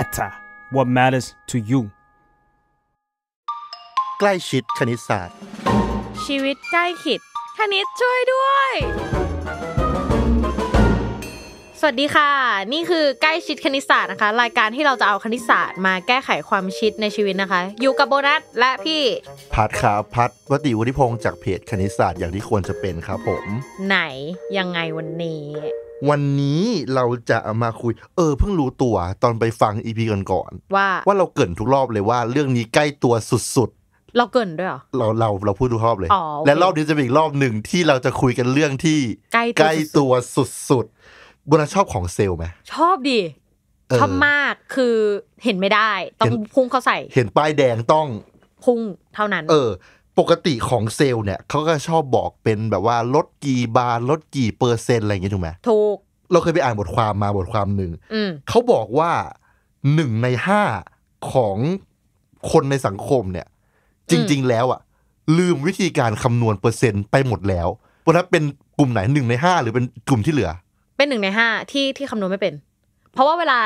matter what matters to you ใกล้ชิดคณิตศาสตร์ ชีวิตใกล้ขิด คณิตช่วยด้วย สวัสดีค่ะ นี่คือใกล้ชิดคณิตศาสตร์นะคะ รายการที่เราจะเอาคณิตศาสตร์มาแก้ไขความชิดในชีวิตนะคะ อยู่กับโบนัสและพี่ พัดคาพัดวติวุฒิพงศ์จากเพจคณิตศาสตร์อย่างที่ควรจะเป็นครับผม ไหนยังไงวันนี้วันนี้เราจะมาคุยเออ เพิ่งรู้ตัว ตอนไปฟังอีพีก่อนๆว่า ว่าเราเกินทุกรอบเลยว่าเรื่องนี้ใกล้ตัวสุดๆ เราเกินด้วยหรอเราเราเราพูดทุกรอบเลยและรอบนี้จะเป็นอีกรอบหนึ่งที่เราจะคุยกันเรื่องที่ใกล้ตัวสุดๆบุญชอบของเซลไหมชอบดิชอบมากคือเห็นไม่ได้ ต้องพุ่งเข้าใส่ เห็นป้ายแดงต้องพุ่งเท่านั้น เออปกติของเซลล์เนี่ยเขาก็ชอบบอกเป็นแบบว่า ลดกี่บาทลดกี่ เปอร์เซ็นต์อะไรอย่างเงี้ยถูกไหมถูก เราเคยไปอ่านบทความมาบทความหนึ่งเขาบอกว่าหนึ่งในห้าของคนในสังคมเนี่ย จริง ๆแล้วอะลืมวิธีการคำนวณเปอร์เซ็นต์ไปหมดแล้วพราถ้าเป็นกลุ่มไหนหนึ่งในห้าหรือเป็นกลุ่มที่เหลือ เป็นหนึ่งในห้าที่ที่คำนวณไม่เป็น เพราะว่าเวลา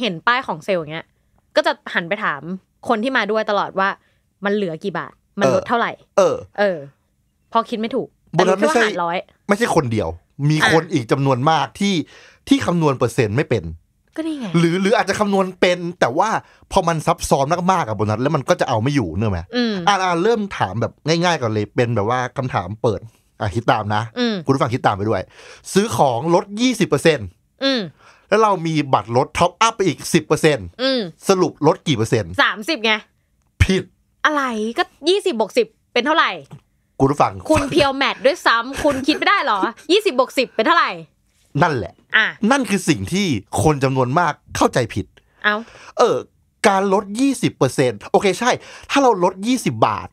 เห็นป้ายของเซลล์อย่างเงี้ย ก็จะหันไปถามคนที่มาด้วยตลอดว่ามันเหลือกี่บาทมันลดเท่าไหร่ เออ เออ พอคิดไม่ถูกบนนั้นไม่ใช่ร้อยไม่ใช่คนเดียว มีคนอีกจำนวนมากที่ที่คำนวณเปอร์เซ็นต์ไม่เป็น ก็นี่ไง หรือหรืออาจจะคำนวณเป็น แต่ว่าพอมันซับซ้อนมากๆกับบนนั้นแล้วมันก็จะเอาไม่อยู่เนอะไหมอ่าเริ่มถามแบบง่ายๆก่อนเลยเป็นแบบว่าคำถามเปิด อ่ะคิดตามนะ คุณผู้ฟังคิดตามไปด้วย ซื้อของลดยี่สิบเปอร์เซ็นต์แล้วเรามีบัตรลดท็อปอัพไปอีกสิบเปอร์เซ็นต์สรุปลดกี่เปอร์เซ็นต์สามสิบไง ผิดอะไรก็ยี่สิบบวกสิบเป็นเท่าไหร่ คุณฟังคุณเพียวแมทด้วยซ้ำคุณคิดไม่ได้หรอยี่สิบบวกสิบเป็นเท่าไหร่นั่นแหละ อ่ะนั่นคือสิ่งที่คนจำนวนมากเข้าใจผิดเอาเออ การลดยี่สิบเปอร์เซ็นโอเคใช่ ถ้าเราลดยี่สิบบาท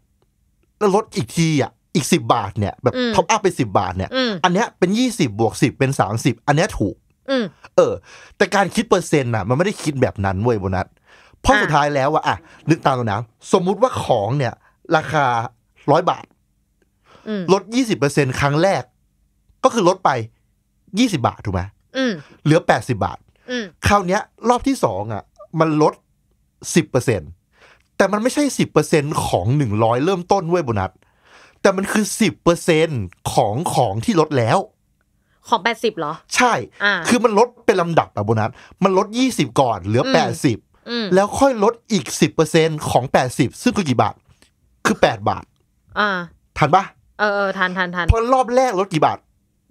แล้วลดอีกทีอ่ะ อีกสิบาทเนี่ย แบบท็อปอัพไปสิบาทเนี่ย อันนี้เป็นยี่สิบบวกสิบเป็นสามสิบอันนี้ถูกเออ แต่การคิดเปอร์เซ็นต์น่ะมันไม่ได้คิดแบบนั้นเว้ยโบนัสเพราะสุดท้ายแล้วว่าอ่ะนึกตามตัวนะ สมมุติว่าของเนี่ย ราคาร้อยบาท ลดยี่สิบเปอร์เซ็นครั้งแรก ก็คือลดไปยี่สิบาทถูกไหมเหลือแปดสิบาท คราวนี้รอบที่สองอ่ะ มันลดสิบเปอร์เซ็นแต่มันไม่ใช่สิบเปอร์เซ็นของหนึ่งร้อยเริ่มต้นเว้ยโบนัส แต่มันคือสิบเปอร์เซ็นของของที่ลดแล้ว ของแปดสิบเหรอ ใช่ คือมันลดเป็นลำดับอะโบนัส มันลดยี่สิบก่อนเหลือแปดสิบแล้วค่อยลดอีกสิบเปอร์เซ็นของแปดสิบซึ่งก็กี่บาท คือแปดบาทอ่าทันปะเออเออทันทันทันเพราะรอบแรก ลดกี่บาท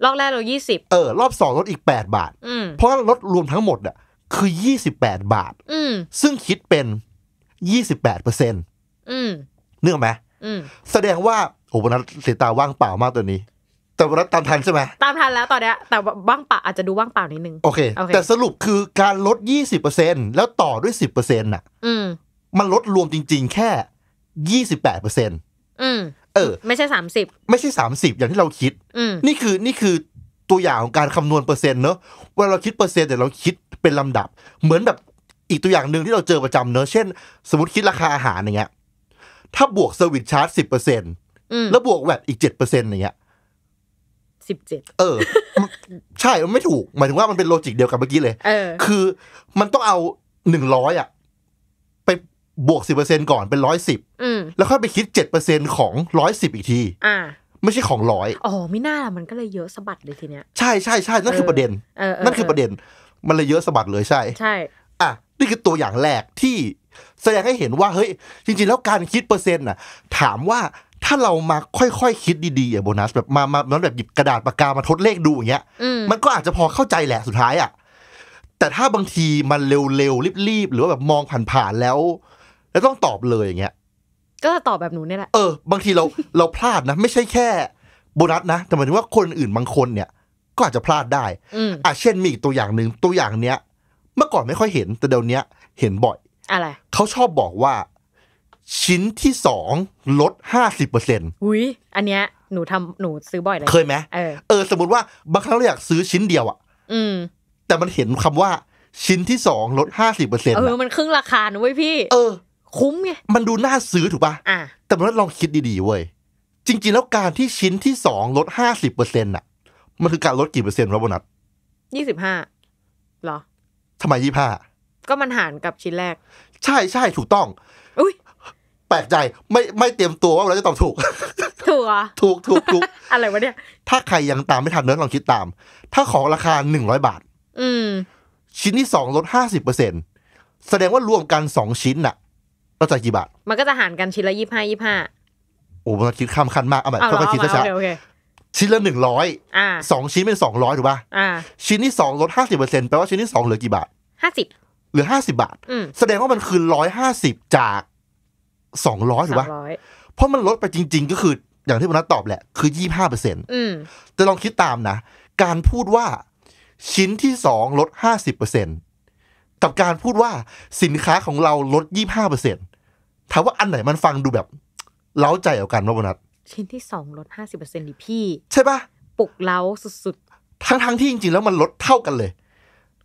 รอบแรกเรายี่สิบเออ รอบสองลดอีกแปดบาทเพราะลดรวมทั้งหมดอ่ะคือยี่สิบแปดบาทซึ่งคิดเป็นยี่สิบแปดเปอร์เซ็นต์เนื่องไหมแสดงว่า โอ้โหนนั้นเสียตาว่างเปล่ามากตัวนี้แต่วัน้ตามทันใช่ไหมตามทันแล้วตอนเนี้ยแต่ว่างปะอาจจะดูว่างเปล่านิดนึงโอเค แต่สรุปคือการลด 20%แล้วต่อด้วย 10%อน่ะมันลดรวมจริง ๆ แค่ 28%อืมเออ ไม่ใช่30ไม่ใช่30อย่างที่เราคิดนี่คือนี่คือตัวอย่างของการคำนวณเปอร์เซ็นต์เนอะเวลาเราคิดเปอร์เซ็นต์แต่เราคิดเป็นลำดับ เหมือนแบบอีกตัวอย่างหนึ่งที่เราเจอประจำเนอะเช่น สมมติคิดราคาอาหารอย่างเงี้ยถ้าบวกเซอร์วิสชาร์จสิบเปอร์เซ็นต์แล้วบวกแวดอีกเจ็ดเปอร์เซ็นต์อย่างเงี้ยสิบเจ็ดเออใช่ มันไม่ถูก หมายถึงว่ามันเป็นโลจิกเดียวกับเมื่อกี้เลยเออคือ มันต้องเอาหนึ่งร้อยอ่ะ ไปบวกสิเปอร์เซ็นก่อนเป็นร้อยสิบแล้วค่อยไปคิดเจ็ดเปอร์เซ็นของร้อยสิบอีกที อ่า ไม่ใช่ของร้อยอ๋อไม่น่าล่ะมันก็เลยเยอะสะบัดเลยทีเนี้ย ใช่ใช่ใช่นั่นคือประเด็นนั่นคือประเด็นมันเลยเยอะสะบัดเลยใช่ ใช่ อ่ะ นี่คือตัวอย่างแรกที่แสดงให้เห็นว่า เฮ้ย จริงๆแล้วการคิดเปอร์เซ็นต์น่ะ ถามว่าถ้าเรามาค่อยๆคคิดดีๆอ่ะโบนัสแบบมามาแบบหยิบกระดาษปากกามาทดเลขดูอย่างเงี้ยมันก็อาจจะพอเข้าใจแหละสุดท้ายอ่ะแต่ถ้าบางทีมันเร็วๆรีบๆหรือว่าแบบมองผ่านๆแล้ว แล้วต้องตอบเลยอย่างเงี้ยก็จะตอบแบบหนูเนี่ยแหละเออบางทีเราเราพลาดนะ ไม่ใช่แค่โบนัสนะ แต่หมายถึงว่าคนอื่นบางคนเนี่ย ก็อาจจะพลาดได้อ่ะเช่นมีอีกตัวอย่างหนึ่งตัวอย่างเนี้ยเมื่อก่อนไม่ค่อยเห็นแต่เดี๋ยวนี้เห็นบ่อย อะไรเขาชอบบอกว่าชิ้นที่สองลดห้าสิบเปอร์เซ็นต์อุ้ย อันเนี้ยหนูทำหนูซื้อบ่อยเลยเคยไหมเออเออ สมมติว่า บางครั้งเราอยากซื้อชิ้นเดียวอ่ะ อืมแต่มันเห็นคำว่า ชิ้นที่สองลดห้าสิบเปอร์เซ็นต์เออ มันครึ่งราคาหนูเว้ยพี่ เออ คุ้มไง มันดูน่าซื้อถูกป่ะ อ่าแต่มันลองคิดดีๆเว้ย จริงๆแล้วการที่ชิ้นที่สองลดห้าสิบเปอร์เซ็นต์อ่ะ มันคือการลดกี่เปอร์เซ็นต์ับโบนัสยี่สิบห้าหรอ ทำไมยี่ห้า ก็มันหารกับชิ้นแรก ใช่ใช่ถูกต้องแปลกใจไม่ไม่เตรียมตัวว่าเราจะตอบถูกถูกอ่ะถูกถูกถูกอะไรวะเนี่ย ถ้าใครยังตามไม่ทันเนื้อลองคิดตาม ถ้าของราคาหนึ่งร้อยบาทชิ้นที่สองลดห้าสิบเปอร์เซ็นแสดงว่ารวมกันสองชิ้นน่ะก็จะกี่บาท มันก็จะหารกันชิ้นละยี่ห้ายี่ห้าโอ้มันคิดข้ามคันมากเอาแบบเรอคิดช้าชิ้นละหนึ่งร้อยสองชิ้นเป็นสองร้อยถูกป่ะชิ้นที่สองลดห้าสิบเปอร์เซ็นแปลว่าชิ้นที่สองเหลือกี่บาทห้าสิบเหลือห้าสิบบาทแสดงว่ามันคือร้อยห้าสิบจากสองร้อยถูกปะเพราะมันลดไปจริง ๆ ก็คืออย่างทีุ่ณนัทตอบแหละ คือยี่ห้าเปอร์เซ็นต์แต่ลองคิดตามนะ การพูดว่าชิ้นที่สองลดห้าสิบเปอร์เซ็นต์กับการพูดว่าสินค้าของเราลดยี่ห้าเปอร์เซ็นต์ถามว่าอันไหนมันฟังดูแบบเล้าใจเอากันว่าณนัทชิ้นที่สองลดห้าสิบเปอร์เซ็นต์ดิพี่ ใช่ปะปลุกเล้าสุด ๆ ทั้งๆที่จริงๆแล้วมันลดเท่ากันเลย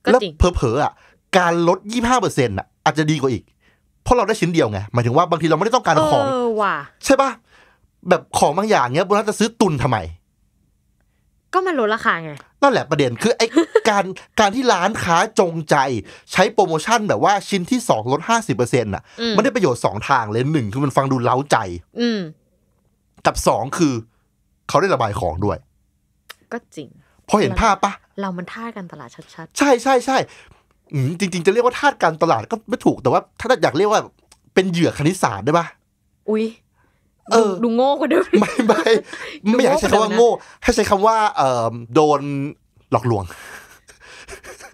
แล้วเผลอๆอ่ะการลดยี่ห้าเปอร์เซ็นต์อ่ะอาจจะดีกว่าอีกเพราะเราได้ชิ้นเดียวไง หมายถึงว่าบางทีเราไม่ได้ต้องการของใช่ปะแบบของบางอย่างเนี้ยบุรัตจะซื้อตุนทำไม ก็มันลดราคาไง นั่นแหละประเด็น คือไอ้การการที่ร้านค้าจงใจ ใช้โปรโมชั่นแบบว่าชิ้นที่สองลดห้าสิบเปอร์เซ็นต์อ่ะมันได้ประโยชน์สองทางเลยหนึ่งคือมันฟังดูเล้าใจ อืกับสองคือ เขาได้ระบายของด้วย ก็จริง พอเห็นภาพปะเรา มันท่ากันตลาดชัดๆใช่ใช่ใช่จริงๆ จะเรียกว่าธาตุการตลาดก็ไม่ถูกแต่ว่า ถ้าอยากเรียกว่า เป็นเหยื่อคณิตศาสตร์ได้ปะอุ้ยเออ ดูโง่กว่าเดิมไม่ไม่ไม่อยากใช้คำว่าโง่ ให้ใช้คำว่า เอ่อโดนหลอกลวง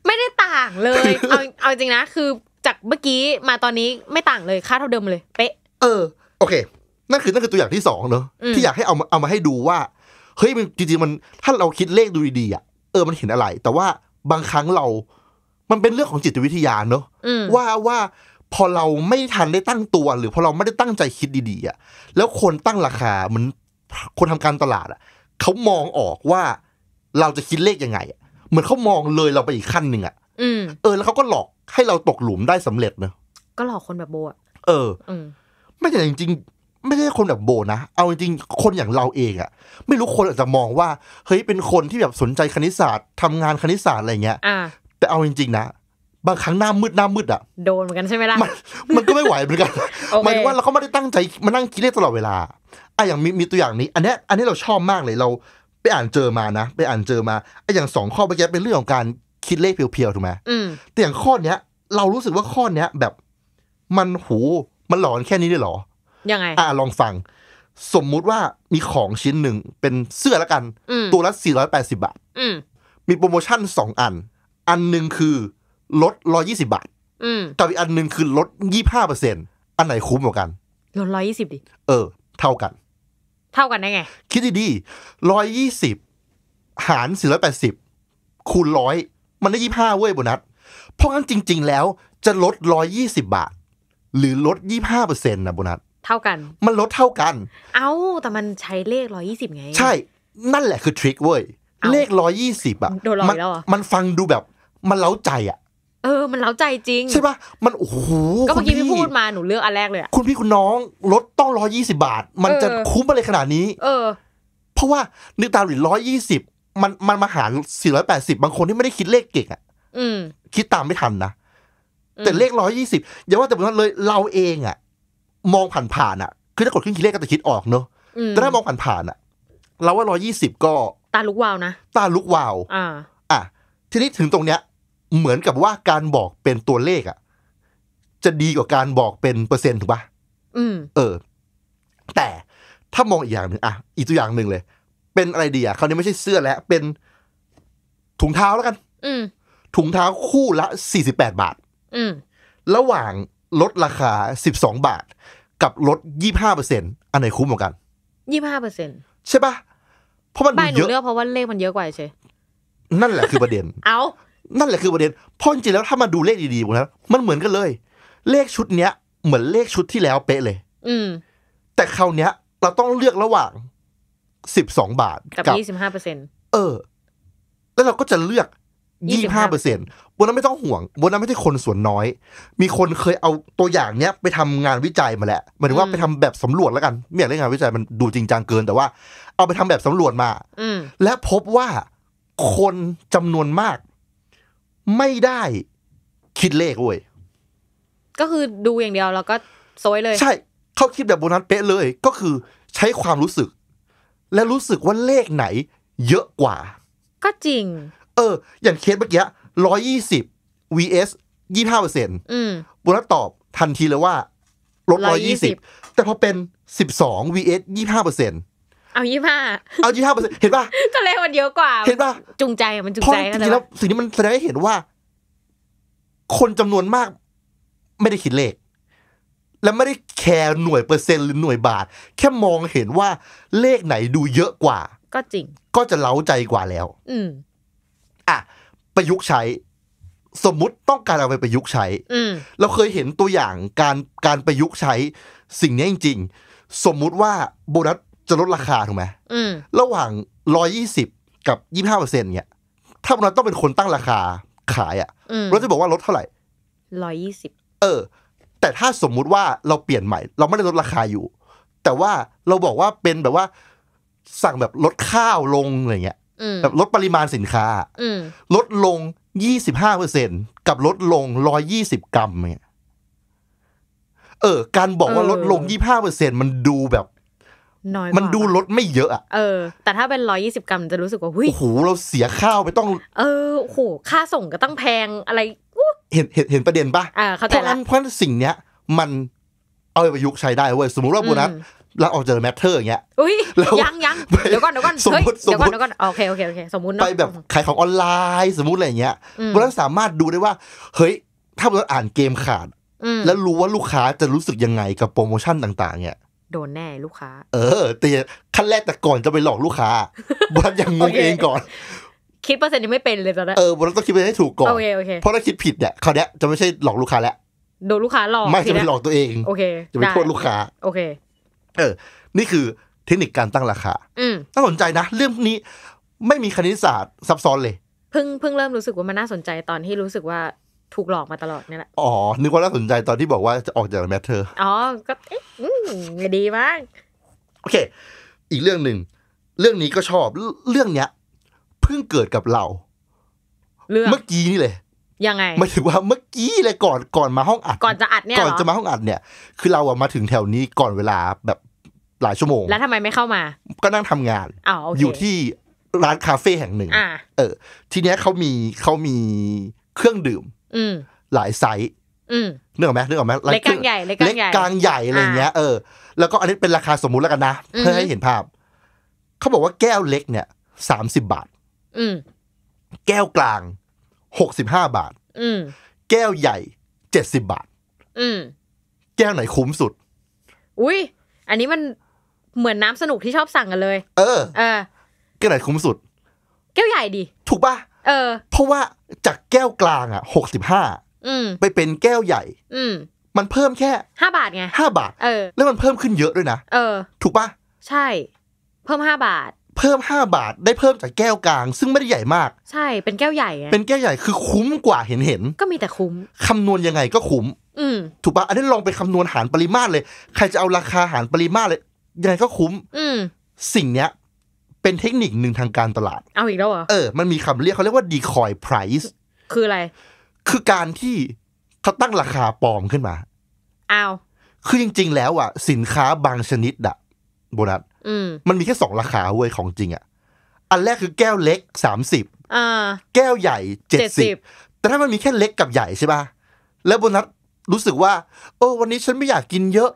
ไม่ได้ต่างเลยเอาเอาจริงนะ คือจากเมื่อกี้มาตอนนี้ไม่ต่างเลยค่าเท่าเดิมเลย เป๊ะ เออ โอเค นั่นคือนั่นคือตัวอย่างที่สองเนอะที่อยากให้เอามาเอามาให้ดูว่าเฮ้ยมันจริง ๆมันถ้าเราคิดเลขดูดีๆอ่ะเออมันเห็นอะไร แต่ว่าบางครั้งเรามันเป็นเรื่องของจิตวิทยาเนอะว่าว่า พอเราไม่ทันได้ตั้งตัวหรือพอเราไม่ได้ตั้งใจคิดดีๆอ่ะแล้วคนตั้งราคาเหมือนคนทำการตลาด อ่ะเขามองออกว่า เราจะคิดเลขยังไงเหมือนเขามองเลยเราไปอีกขั้นหนึ่งอ่ะเออแล้วเขาก็หลอกให้เราตกหลุมได้สำเร็จเนอะก็หลอกคนแบบโบอ่ะเออไม่ใช่จริงไม่ใช่คนแบบโบนะเอาจริงคนอย่างเราเองอะไม่รู้คนอาจจะมองว่าเฮ้ยเป็นคนที่แบบสนใจคณิตศาสตร์ทำงานคณิตศาสตร์อะไรเงี้ยแต่เอาจริงๆนะบางครั้งหน้ามืดหน้ามืดอ่ะโดนเหมือนกันใช่ไหมล่ะมันก็ไม่ไหวเหมือนกันหมายถึงว่าเราก็ไม่ได้ตั้งใจมานั่งคิดเลขตลอดเวลาอ่ะอย่างมีมีตัวอย่างนี้ อันนี้อันนี้เราชอบมากเลยเราไปอ่านเจอมานะไปอ่านเจอมาไอ้อย่างสองข้อเมื่อกี้เป็นเรื่องของการคิดเลขเพียวๆถูกไหมแต่อย่างข้อเนี้ยเรารู้สึกว่าข้อเนี้ยแบบมันหูมันหลอนแค่นี้ได้หรอยังไงอ่าลองฟัง สมมุติว่ามีของชิ้นหนึ่งเป็นเสื้อละกัน ตัวละ480บาทมีโปรโมชั่นสองอันอันหนึ่งคือลดร้อยี่สิบาทกับอีกอันหนึ่งคือ ลดยี่ห้าเปอร์เซ็นอันไหนคุ้มกว่ากัน ลดร้อยี่สิบดิ เออ เท่ากัน เท่ากันได้ไง คิดดีๆร้อยยี่สิบหารสี่ร้อยแปดสิบคูณร้อยมันได้ยี่ห้าเว้ยโบนัสเพราะงั้นจริงๆ แล้วจะลดร้อยยี่สิบาท หรือลดยี่ห้าเปอร์เซ็นต์นะโบนัสเท่ากัน มันลดเท่ากัน เอ้า แต่มันใช้เลขร้อยี่สิบไง ใช่ นั่นแหละคือทริคเว้ย เลขร้อยี่สิบอะมันฟังดูแบบมันเล้าใจอ่ะ เออ มันเล้าใจจริง ใช่ปะ มัน โอ้โห ก็เมื่อกี้พี่พูดมา หนูเลือกอันแรกเลยอะคุณพี่คุณน้องรถต้องร้อยี่สิบาท มันจะคุ้มอะไรขนาดนี้ เออ เพราะว่านึกตามหรือร้อยี่สิบมันมันมาหารสี่ร้อยแปดสิบางคนที่ไม่ได้คิดเลขเก่งอ่ะคิดตามไม่ทันนะ แต่เลขร้อยี่สิบอย่าว่าแต่เมื่อเลยเราเองอ่ะมองผ่านๆอ่ะ คือถ้ากดขึ้นคิดเลขก็จะคิดออกเนอะแต่ถ้ามองผ่านๆอ่ะเราว่าร้อยี่สิบก็ ตาลุกวาวนะตาลุกวาวอ่าอ่ะทีนี้ถึงตรงเนี้ยเหมือนกับว่าการบอกเป็นตัวเลขอะจะดีกว่าการบอกเป็นเปอร์เซ็นต์ถูกปะเออ แต่ถ้ามองอีกอย่างหนึ่งอ่ะ อีกตัวอย่างหนึ่งเลย เป็นอะไรดีอะคราวนี้ไม่ใช่เสื้อแล้ว เป็นถุงเท้าแล้วกัน อืถุงเท้าคู่ละสี่สิบแปดบาทระหว่างลดราคาสิบสองบาท กับลดยี่ห้าเปอร์เซ็นตอันไหนคุ้มกว่ากันยี่ห้าเปอร์เซ็นตใช่ปะเพราะมันเยอะเพราะว่าเลขมันเยอะกว่าใช่นั่นแหละคือประเด็น เอานั่นแหละคือประเด็นพราะจริงแล้วถ้ามาดูเลขดีๆหมนแล้วมันเหมือนกันเลย เลขชุดเนี้ยเหมือนเลขชุดที่แล้วเป๊ะเลย อืม แต่คราวเนี้ย เราต้องเลือกระหว่างสิบสองบาท กับยี่สิบห้าเปอร์เซ็นเออ แล้วเราก็จะเลือกยี่ห้าเปอร์เซ็นบนนั้นไม่ต้องห่วงบนนั้นไม่ใช่คนส่วนน้อย มีคนเคยเอาตัวอย่างเนี้ย ไปทำงานวิจัยมาแหละหมายถึงว่าไปทำแบบสำรวจแล้วกันไม่อยากเล่นงานวิจัยมันดูจริงจังเกิน แต่ว่า เอาไปทำแบบสำรวจมาและพบว่าคนจำนวนมากไม่ได้คิดเลขเว้ยก็คือดูอย่างเดียวแล้วก็โซยเลย ใช่ เขาคิดแบบโบนัสเป๊ะเลยก็คือใช้ความรู้สึก และรู้สึกว่าเลขไหนเยอะกว่า ก็จริง เออ อย่างเคสเมื่อกี้ร้อยยี่สิบ vs ยี่ห้าเปอร์เซ็นต์โบรัตอบทันทีเลยว่าลดร้อยยี่สิบแต่พอเป็นสิบสอง vs ยี่ห้าเปอร์เซ็นต์เอายี่ห้าเอายี่ห้าเปอร์เซ็นต์เห็นป่ะก็เลยมันเยอะกว่า เห็นป่ะจูงใจมันจูงใจกันแล้วสิ่งนี้มันแสดงให้เห็นว่า คนจำนวนมาก ไม่ได้คิดเลข และไม่ได้แคร์หน่วยเปอร์เซ็นต์หรือหน่วยบาท แค่มองเห็นว่าเลขไหนดูเยอะกว่า ก็จริง ก็จะเล้าใจกว่าแล้ว อืมอ่ะ ประยุกต์ใช้ สมมุติต้องการเอาไปประยุกต์ใช้เราเคยเห็นตัวอย่างการการประยุกต์ใช้ สิ่งนี้จริงๆ สมมุติว่าโบนัสจะลดราคาถูกไหมระหว่างร้อยี่สิบ กับยี่ห้าเปอร์เซ็นต์เนี่ย ถ้าเราต้องเป็นคนตั้งราคาขายอ่ะเราจะบอกว่าลดเท่าไหร่ร้อยี่สิบ เออ แต่ถ้าสมมุติว่าเราเปลี่ยนใหม่เราไม่ได้ลดราคาอยู่ แต่ว่าเราบอกว่าเป็นแบบว่า สั่งแบบลดข้าวลงอะไรเงี้ย แบบลดปริมาณสินค้าลดลงยี่สิบห้าเปอร์เซ็นกับลดลงร้อยี่สิบกรัมเนี่ยเออ การบอกว่าลดลงยี่ห้าเปอร์เซ็นมันดูแบบน้อยมันดูลดไม่เยอะอะเออ แต่ถ้าเป็นร้อยี่สิบกรัมจะรู้สึกว่าหุ้ยโอ้โห เราเสียข้าวไปต้อง เออ โอ้โห ค่าส่งก็ต้องแพงอะไร เห็นเห็นเห็นประเด็นปะเพราะนั้นเพราะสิ่งเนี้ย มันเอาไปประยุกต์ใช้ได้เว้ยสมมติว่าโบนัสเราออกเจอแมทเทอร์อย่างเงี้ยอุ้ยยังยังเดี๋ยวก่อนเดี๋ยวก่อนสมมติเดี๋ยวก่อนเดี๋ยวก่อนโอเคโอเคโอเคสมมติไปแบบขายของออนไลน์ สมมติอะไรเงี้ยบูนัสสามารถดูได้ว่าเฮ้ยถ้าโบนัสอ่านเกมขาด แล้วรู้ว่าลูกค้าจะรู้สึกยังไงกับโปรโมชั่นต่างๆเนี่ยโดนแน่ลูกค้า เออแต่ขั้นแรกแต่ก่อนจะไปหลอกลูกค้าบอลยังงงเองก่อน คิดเปอร์เซ็นต์ยังไม่เป็นเลยตอนนั้นเออบอลต้องคิดไปให้ถูกก่อนโอเคคโอเเพราะถ้าคิดผิดเนี่ยคราวนี้จะไม่ใช่หลอกลูกค้าแล้วโดนลูกค้า หลอกไม่จะไปหลอกตัวเองโอเค จะไปโทษลูกค้าโอเคเออ นี่คือเทคนิคการตั้งราคาน่าสนใจนะเรื่องนี้ไม่มีคณิตศาสตร์ซับซ้อนเลยเพิ่งเพิ่งเริ่มรู้สึกว่ามันน่าสนใจตอนที่รู้สึกว่าถูกหลอกมาตลอดเนี่ยแหละ อ๋อ นึกว่าน่าสนใจตอนที่บอกว่าจะออกจากแมทเธออ๋อก็เอ๊ะดีมากโอเค อีกเรื่องหนึ่ง เรื่องนี้ก็ชอบ เรื่องเนี้ยเพิ่งเกิดกับเราเรื่องเมื่อกี้นี่เลยยังไง ไม่ถึงว่าเมื่อกี้เลยก่อนก่อนมาห้องอัด ก่อนจะอัดเนี่ย ก่อนจะมาห้องอัดเนี่ย คือเราอะมาถึงแถวนี้ก่อนเวลาแบบหลายชั่วโมง แล้วทำไมไม่เข้ามา ก็นั่งทำงานอ๋ออยู่ที่ร้านคาเฟ่แห่งหนึ่งอเออ ทีเนี้ยเขามีเขามีเครื่องดื่มหลายไซส์เนื้อไหมเนื้อไหมเล็กกลางใหญ่ เล็กกลางใหญ่อะไรเงี้ยเออ แล้วก็อันนี้เป็นราคาสมมุติแล้วกันนะ เพื่อให้เห็นภาพ เขาบอกว่าแก้วเล็กเนี่ย สามสิบบาท แก้วกลางหกสิบห้าบาท แก้วใหญ่เจ็ดสิบบาทแก้วไหนคุ้มสุด อุ้ย อันนี้มันเหมือนน้ำสนุกที่ชอบสั่งกันเลย เออเออแก้วไหนคุ้มสุด แก้วใหญ่ดิถูกปะเออเพราะว่าจากแก้วกลางอ่ะหกสิบห้าไปเป็นแก้วใหญ่ อืมันเพิ่มแค่ห้าบาทไงห้าบาทเออ แล้วมันเพิ่มขึ้นเยอะด้วยนะเออ ถูกปะ ใช่ เพิ่มห้าบาท เพิ่มห้าบาทได้เพิ่มจากแก้วกลาง ซึ่งไม่ได้ใหญ่มาก ใช่เป็นแก้วใหญ่เป็นแก้วใหญ่คือคุ้มกว่าเห็นเห็นก็มีแต่คุ้ม คำนวณยังไงก็คุ้มถูกปะอันนี้ลองไปคำนวณหารปริมาตรเลย ใครจะเอาราคาหารปริมาตรเลย ยังไงก็คุ้มสิ่งเนี้ยเป็นเทคนิคหนึ่งทางการตลาดเอาอีกแล้วเหรอเออ มันมีคำเรียกเขาเรียกว่าดีคอยไพร c ์คืออะไร คือการที่เขาตั้งราคาปลอมขึ้นมาอ้าวคือจริง ๆ แล้วอ่ะสินค้าบางชนิดอะโบนัสมันมีแค่สองราคาเว้ยของจริงอ่ะ อันแรกคือแก้วเล็กสามสิบแก้วใหญ่เจ็ดสิบแต่ถ้ามันมีแค่เล็กกับใหญ่ใช่ป่ะแล้วโบนัสรู้สึกว่าโอ้วันนี้ฉันไม่อยากกินเยอะ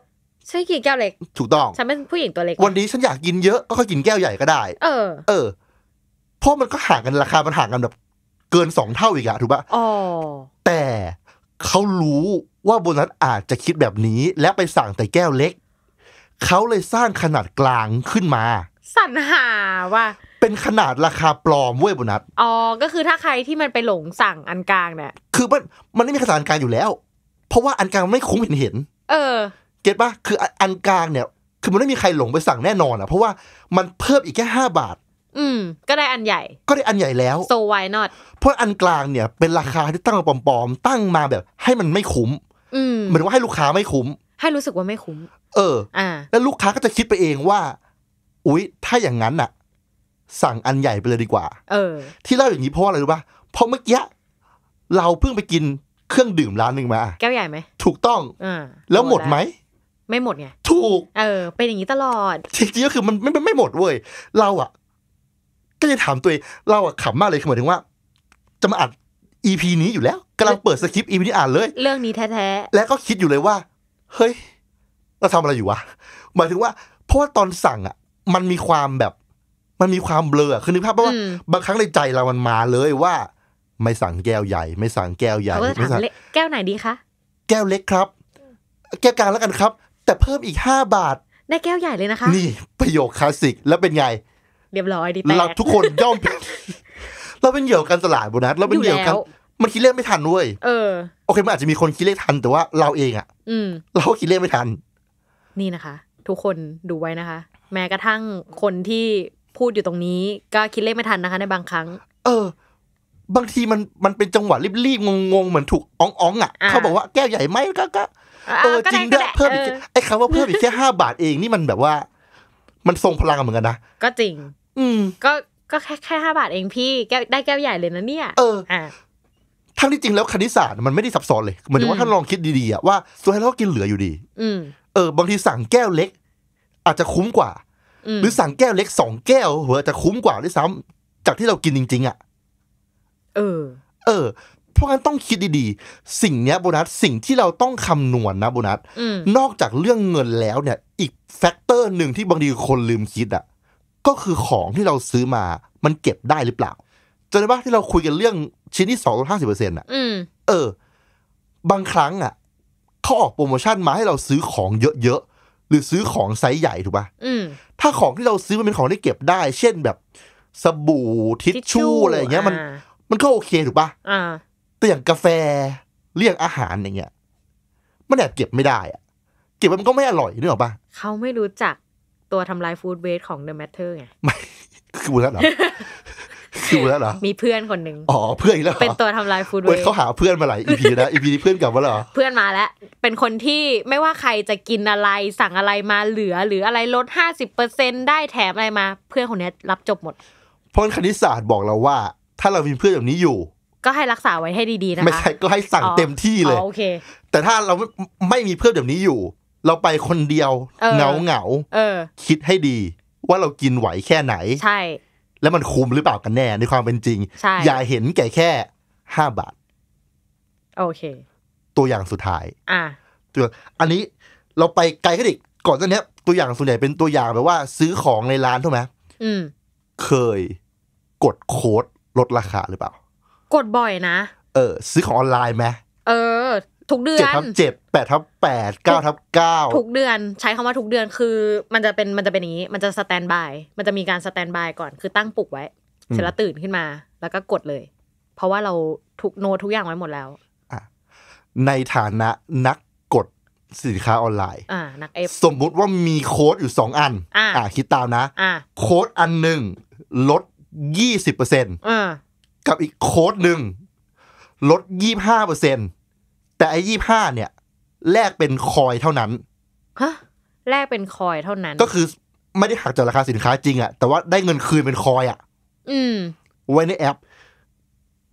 ฉันกินแก้วเล็กถูกต้อง ฉันเป็นผู้หญิงตัวเล็ก วันนี้ฉันอยากกินเยอะ ก็ค่อยกินแก้วใหญ่ก็ได้ เออ เออเพราะมันก็ห่างกันราคา มันห่างกันแบบเกินสองเท่าอีกอะถูกปะอ๋อแต่เขารู้ว่าโบนัสอาจจะคิดแบบนี้และไปสั่งแต่แก้วเล็กเขาเลยสร้างขนาดกลางขึ้นมา สั่นหาว่า เป็นขนาดราคาปลอมเว้ยโบนัสอ๋อก็คือถ้าใครที่มันไปหลงสั่งอันกลางเนี่ยคือมันมันไม่มีขนาดกลางอยู่แล้ว เพราะว่าอันกลางไม่คุ้มเห็นเห็น เออเก็ตปะคืออันกลางเนี่ย คือมันไม่มีใครหลงไปสั่งแน่นอนอ่ะ เพราะว่ามันเพิ่มอีกแค่ห้าบาท อืมก็ได้อันใหญ่ ก็ได้อันใหญ่แล้ว so why not เพราะอันกลางเนี่ยเป็นราคาที่ตั้งมาปลอม ๆ ตั้งมาแบบให้มันไม่คุ้มอืมเหมือนว่าให้ลูกค้าไม่คุ้ม ให้รู้สึกว่าไม่คุ้ม เออ อ่า แล้วลูกค้าก็จะคิดไปเองว่า อุ๊ยถ้าอย่างนั้นอ่ะ สั่งอันใหญ่ไปเลยดีกว่า เออ ที่เล่าอย่างนี้เพราะอะไรรู้ปะเพราะเมื่อกี้เราเพิ่งไปกินเครื่องดื่มร้านหนึ่งมาแก้วใหญ่ไหม ถูกต้องอ่าแล้วหมดไหมไม่หมดไง ถูก เออเป็นอย่างนี้ตลอดจริงๆก็คือมันไม่ไม่หมดเว้ยเราอ่ะก็จะถามตัวเองเราอ่ะขำมากเลยคือหมายถึงว่าจะมาอัดอีพีนี้อยู่แล้วกำลังเปิดสคริปต์อีพีนี้อ่านเลย เรื่องนี้แท้ๆแล้วก็คิดอยู่เลยว่าเฮ้ยเราทำอะไรอยู่วะหมายถึงว่า เพราะว่าตอนสั่งอ่ะมันมีความแบบ มันมีความเบลอคือนึกภาพว่าบางครั้งในใจเรามันมาเลยว่า ไม่สั่งแก้วใหญ่ไม่สั่งแก้วใหญ่ไม่สั่งแก้วไหนดีคะแก้วเล็กครับ แก้วกลางแล้วกันครับแต่เพิ่มอีก 5 บาทได้แก้วใหญ่เลยนะคะ นี่ประโยคคลาสสิกแล้วเป็นไง เรียบร้อยดีแต่เราทุกคนย่อมเราเป็นเหยี่ยวกันสลายบุนัสเราเป็นเหยี่ยวกันมันคิดเลขไม่ทันเว้ยเออโอเคมันอาจจะมีคนคิดเลขทันแต่ว่าเราเองอ่ะ อืมเราคิดเลขไม่ทัน นี่นะคะ ทุกคนดูไว้นะคะ แม้กระทั่งคนที่พูดอยู่ตรงนี้ ก็คิดเลขไม่ทันนะคะในบางครั้ง เออบางทีมันมันเป็นจังหวะรีบๆงงๆเหมือนถูกอ้องอ้องอ่ะเขาบอกว่าแก้วใหญ่ไหมก็ก็เออจริงด้วยเพิ่มอีกไอ้คำว่าเพิ่มอีกแค่ห้าบาทเองนี่มันแบบว่า มันทรงพลังเหมือนกันนะก็จริง อืม ก็ก็แค่แค่ห้าบาทเองพี่แก้วได้แก้วใหญ่เลยนะเนี่ยเอออ่ทั้งที่จริงแล้วคณิตศาสตร์มันไม่ได้ซับซ้อนเลยเหมือนว่าถ้าลองคิดดีๆอะว่าสุดท้ายเราก็กินเหลืออยู่ดี อืเออบางทีสั่งแก้วเล็ก อาจจะคุ้มกว่า หรือสั่งแก้วเล็กสองแก้วเหรอจะคุ้มกว่าด้วยซ้ำจากที่เรากินจริง ๆอ่ะเออ เออ เพราะงั้นต้องคิดดีๆ สิ่งเนี้ยโบนัส สิ่งที่เราต้องคำนวณนนะโบนัส นอกจากเรื่องเงินแล้วเนี่ย อีกแฟกเตอร์หนึ่งที่บางทีคนลืมคิดอ่ะก็คือของที่เราซื้อมามันเก็บได้หรือเปล่าจำได้ปะที่เราคุยกันเรื่อง ชิ้นที่สองห้าสิบเปอร์เซ็นต์อ่ะเออ บางครั้งอ่ะเขาออกโปรโมชั่นมาให้เราซื้อของเยอะๆ หรือซื้อของไซส์ใหญ่ถูกปะ่ะถ้าของที่เราซื้อมันเป็นของที่เก็บได้ เช่นแบบ สบู่ทิชชู่อะไรอย่างเงี้ยมันมันก็โอเคถูกปะ่ะแต่อย่างกาแฟเรียกอาหารอย่างเงี้ย มันแอบเก็บไม่ได้อะเก็บมันก็ไม่อร่อยนึกออกปะ เขาไม่รู้จักตัวทำลายฟู้ดเวสของเดอะแมทเทอร์ไง ไม่คือแล้วเหรอ คือแล้วเหรอ มีเพื่อนคนหนึ่ง อ๋อเพื่อนแล้วเป็นตัวทำลายฟูดเวทเขาหาเพื่อนมาหลายอีพีนะอีพีนี้เพื่อนกลับมาเหรอ เพื่อนมาแล้ว เป็นคนที่ไม่ว่าใครจะกินอะไรสั่งอะไรมาเหลือหรืออะไรลดห้าสิบเปอร์เซ็นได้แถมอะไรมา เพื่อนคนนี้รับจบหมดเพราะคณิตศาสตร์บอกเราว่าถ้าเรามีเพื่อนแบบนี้อยู่ ก็ให้รักษาไว้ให้ดีๆนะคะไม่ใช่ก็ให้สั่งเต็มที่เลยโอเค แต่ถ้าเราไม่มีเพื่อนแบบนี้อยู่ เราไปคนเดียวเหงาเหงาคิดให้ดี ว่าเรากินไหวแค่ไหน ใช่ แล้วมันคุ้มหรือเปล่ากันแน่ ในความเป็นจริง อย่าเห็นแก่แค่ห้าบาทโอเค ตัวอย่างสุดท้าย อ่ะตัวอันนี้เราไปไกลขึ้นอีกก่อนอนนี้ตัวอย่างส่วนใหญ่เป็นตัวอย่างแบบว่า ซื้อของในร้านถูกไหมเคยกดโค้ดลดราคาหรือเปล่า กดบ่อยนะ เออ ซื้อของออนไลน์ไหม เออทุกเดือนเจ็ดทับเจ็ดแปดทับแปดเก้าทับเก้าทุกเดือนใช้คำว่าทุกเดือนคือ มันจะเป็นมันจะเป็นอย่างนี้มันจะสแตนบาย มันจะมีการสแตนบายก่อนคือตั้งปลุกไว้ เสร็จแล้วตื่นขึ้นมา แล้วก็กดเลย เพราะว่าเราทุกโนทุกอย่างไว้หมดแล้วอในฐานะนักกดสินค้าออนไลน์นักเอฟสมมุติว่ามีโค้ดอยู่สองอันอ่าคิดตามนะ อ่าโค้ดอันหนึ่งลดยี่สิบเปอร์เซ็นต์กับอีกโค้ดหนึ่งลดยี่ห้าเปอร์เซ็นต์แต่ไอ้ยี่ห้าเนี่ยแลกเป็นคอยเท่านั้นฮะแลกเป็นคอยเท่านั้น ก็คือไม่ได้หักจากราคาสินค้าจริงอะแต่ว่าได้เงินคืนเป็นคอยอะอืมไว้ในแอป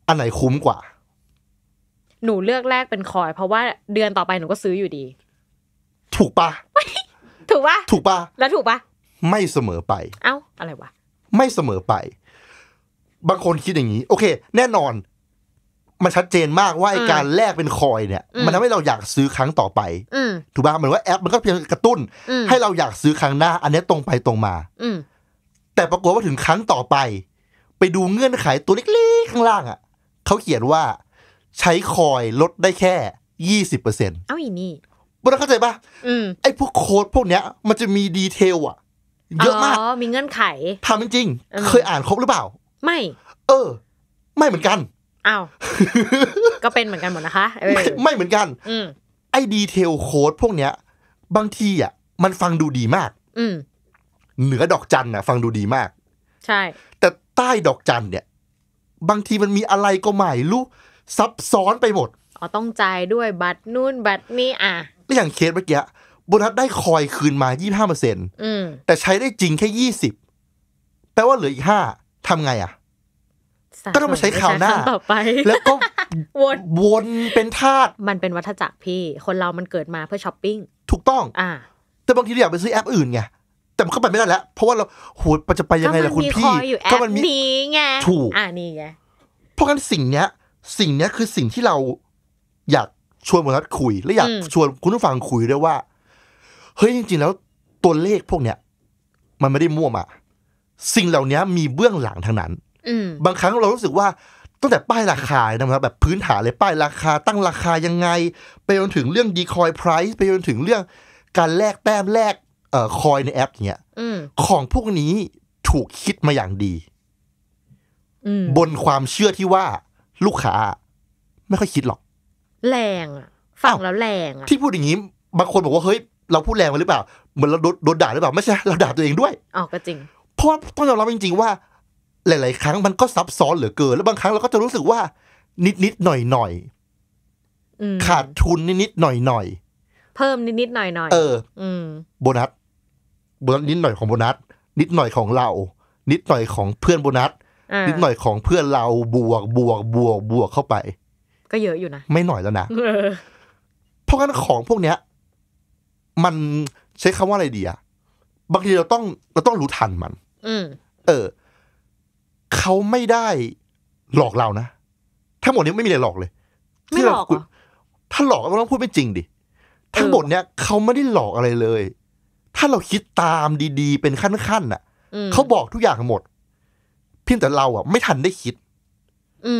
อันไหนคุ้มกว่า หนูเลือกแลกเป็นคอย เพราะว่าเดือนต่อไปหนูก็ซื้ออยู่ดี ถูกปะถูกปะถูกปะแล้วถูกปะไม่เสมอไป เอ้าอะไรวะไม่เสมอไปบางคนคิดอย่างนี้โอเค แน่นอน มันชัดเจนมากว่าไอการแลกเป็นคอยเนี่ย มันทำให้เราอยากซื้อครั้งต่อไปถูกป่ะเหมือนว่าแอปมันก็เพียงกระตุ้น ให้เราอยากซื้อครั้งหน้า อันนี้ตรงไปตรงมาแต่ปรากฏว่าถึงครั้งต่อไป ไปดูเงื่อนไขตัวเล็กๆข้างล่าง อ่ะเขาเขียนว่าใช้คอยลดได้แค่ยี่สิบเปอร์เซ็นต์เอาอีนี่บุญเข้าใจป่ะไอพวกโค้ดพวกเนี้ย มันจะมีดีเทลอ่ะ เยอะมากมีเงื่อนไขทำจริงๆเคยอ่านครบหรือเปล่าไม่ เออ ไม่เหมือนกันอ้าวก็เป็นเหมือนกันหมดนะคะ ไม่เหมือนกัน อืไอ้ดีเทลโค้ดพวกเนี้ย บางทีอ่ะ มันฟังดูดีมาก อืเหนือดอกจันน่ะฟังดูดีมาก ใช่ แต่ใต้ดอกจันเนี่ยบางทีมันมีอะไรก็ไม่รู้ซับซ้อนไปหมดอ๋อต้องใจด้วย บัตรนู่นบัตรนี้อ่ะไม่อย่างเคสเมื่อกี้โบนัสได้คอยคืนมายี่ห้าเเปอร์ซ็นต์แต่ใช้ได้จริงแค่ยี่สิบแปลว่าเหลืออีกห้าทำไงอ่ะก็ต้องไปใช้ข่าวหน้าต่อไปแล้วก็ วนวนเป็นทาสมันเป็นวัฏจักรพี่ คนเรามันเกิดมาเพื่อช้อปปิ้งถูกต้อง อ่า แต่บางทีเราอยากไปซื้อแอปอื่นไง แต่มันก็ไปไม่ได้แล้ว เพราะว่าเราหูจะไปยังไงล่ะคุณพี่ ก็มันมีไงถูกอ่านี่ไงเพราะงั้นสิ่งเนี้ย สิ่งเนี้ยคือสิ่งที่เราอยากชวนมนัดคุย และอยากชวนคุณผู้ฟังคุยด้วยว่า เฮ้ยจริงๆแล้วตัวเลขพวกเนี้ยมันไม่ได้มั่วมาสิ่งเหล่านี้มีเบื้องหลังทั้งนั้น บางครั้งเรารู้สึกว่าตั้งแต่ป้ายราคานะครับ แบบพื้นฐานเลยป้ายราคา ตั้งราคายังไง ไปจนถึงเรื่องดีคอยไพรส์ไปจนถึงเรื่องการแลกแต้มแลกเอ่อคอยในแอปเนี้ยของพวกนี้ถูกคิดมาอย่างดี บนความเชื่อที่ว่า ลูกค้า ไม่ค่อยคิดหรอก แรงอ่ะฟังแล้วแรงอะที่พูดอย่างนี้ บางคนบอกว่าเฮ้ยเราพูดแรงไปหรือเปล่าเหมือนเราโดนด่าหรือเปล่าไม่ใช่เราด่าตัวเองด้วยอ๋อก็จริงเพราะต้องยอมรับจริง ๆ ว่า หลาย ๆ ครั้งมันก็ซับซ้อนเหลือเกินแล้วบางครั้งเราก็จะรู้สึกว่า นิดนิดหน่อยหน่อยขาดทุนนิดนิดหน่อยหน่อยเพิ่มนิดนิดหน่อยหน่อยเออโบนัสโบนัสนิดหน่อยของโบนัสนิดหน่อยของเรา นิดหน่อยของเพื่อนโบนัส นิดหน่อยของเพื่อนเราบวกบวกบวกบวกเข้าไป ก็เยอะอยู่นะไม่หน่อยแล้วนะ เพราะงั้นของพวกเนี้ย มันใช้คำว่าอะไรดีอะบางทีเราต้องเราต้องรู้ทันมันเออเขาไม่ได้หลอกเรานะทั้งหมดนี้ไม่มีอะไรหลอกเลยไม่หลอกถ้าหลอกก็ต้องพูดไม่จริงดิทั้งหมดเนี้ยเขาไม่ได้หลอกอะไรเลย ถ้าเราคิดตามดี ๆเป็นขั้นๆน่ะเขาบอกทุกอย่างหมด เพียงแต่เราอ่ะไม่ทันได้คิด อื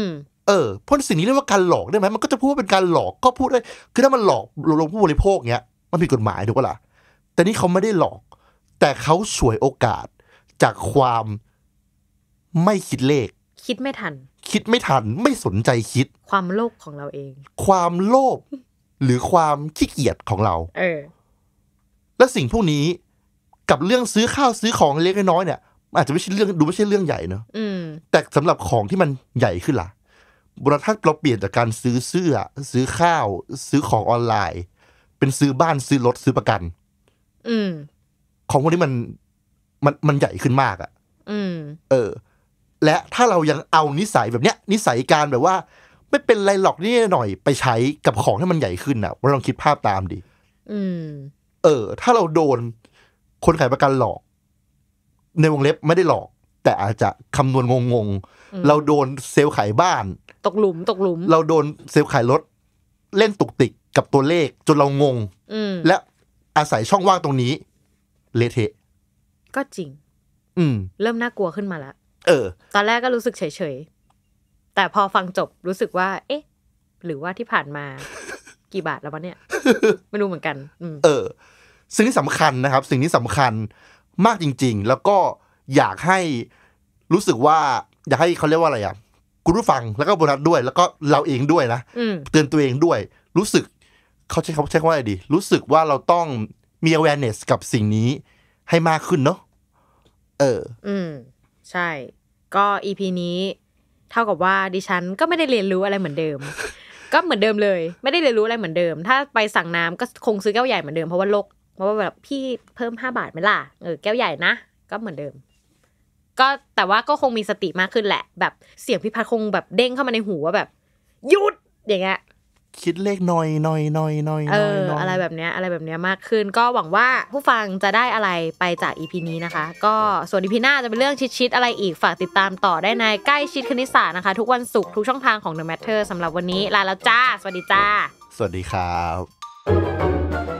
เออพาะสิ่งนี้เรียกว่าการหลอกได้ไหมมัน ก็จะพูดว่าเป็นการหลอกก็พูดได้คือถ้ามันหลอกลงผู้บริโภคเนี้ยมันผิดกฎหมายถูกปะล่ะแต่นี่เขาไม่ได้หลอก แต่เขาสวยโอกาสจากความไม่คิดเลข คิดไม่ทัน คิดไม่ทัน ไม่สนใจคิด ความโลภของเราเอง ความโลภหรือความขี้เกียจของเรา เออ และสิ่งพวกนี้กับเรื่องซื้อข้าวซื้อของ เล็กน้อยเนี่ย อาจจะไม่ใช่เรื่องดูไม่ใช่เรื่องใหญ่เนาะแต่สำหรับของที่มันใหญ่ขึ้นละ่ะบรทัศเราเปลี่ยนจากการซื้อเสื้อ ซื้อข้าวซื้อของออนไลน์ เป็นซื้อบ้านซื้อรถซื้อประกัน อืของพวกนี้มันมันมันใหญ่ขึ้นมากอะ่ะเออ และถ้าเรายังเอานิสัยแบบเนี้ย นิสัยการแบบว่า ไม่เป็นไรหรอกนี่หน่อย ไปใช้กับของที่มันใหญ่ขึ้นอะ่ะเราลองคิดภาพตามดิเออ ถ้าเราโดนคนขายประกันหลอก ในวงเล็บไม่ได้หลอก แต่อาจจะคำนวณงงๆเราโดนเซลล์ ขายบ้าน ตกหลุม ตกหลุม เราโดนเซลล์ขายรถ เล่นตุกติกกับตัวเลขจนเรางงและอาศัยช่องว่างตรงนี้ เละเทะก็จริง อืม เริ่มน่ากลัวขึ้นมาละเออ ตอนแรกก็รู้สึกเฉยๆ แต่พอฟังจบรู้สึกว่า เอ๊ะ หรือว่าที่ผ่านมากี่บาทแล้ววะเนี่ย ไม่รู้เหมือนกัน อืม เออ สิ่งที่สำคัญนะครับ สิ่งที่สำคัญมากจริง ๆ แล้วก็อยากให้รู้สึกว่า อยากให้เขาเรียกว่าอะไรอ่ะคุณผู้ฟังแล้วก็บนัสด้วย แล้วก็เราเองด้วยนะเตือนตัวเองด้วย รู้สึกเขาใช้เขาใช้คำว่าอะไรดี รู้สึกว่าเราต้องมี awareness กับสิ่งนี้ให้มากขึ้นเนาะ เออ อืมใช่ ก็อีพีนี้ เท่ากับว่า ดิฉันก็ไม่ได้เรียนรู้อะไรเหมือนเดิม ก็เหมือนเดิมเลย ไม่ได้เรียนรู้อะไรเหมือนเดิม ถ้าไปสั่งน้ำก็คงซื้อแก้วใหญ่เหมือนเดิม เพราะว่าโลก เพราะว่าแบบพี่เพิ่มห้าบาทไหมล่ะเออแก้วใหญ่นะก็เหมือนเดิม ก็แต่ว่าก็คงมีสติมากขึ้นแหละ แบบเสียงพี่พัดคงแบบเด้งเข้ามาในหูว่าแบบหยุดอย่างเงี้ยคิดเลขหน่อยหน่อยหน่อยหน่อยเอออะไรแบบเนี้ยอะไรแบบเนี้ยมากขึ้น ก็หวังว่าผู้ฟังจะได้อะไรไปจากอีพีนี้นะคะ ก็ส่วนอีพีหน้าจะเป็นเรื่องชิดๆอะไรอีกฝากติดตามต่อได้ในใกล้ชิดคณิตศาสตร์นะคะ ทุกวันศุกร์ทุกช่องทางของ The Matter สำหรับวันนี้ลาแล้วจ้า สวัสดีจ้า สวัสดีครับ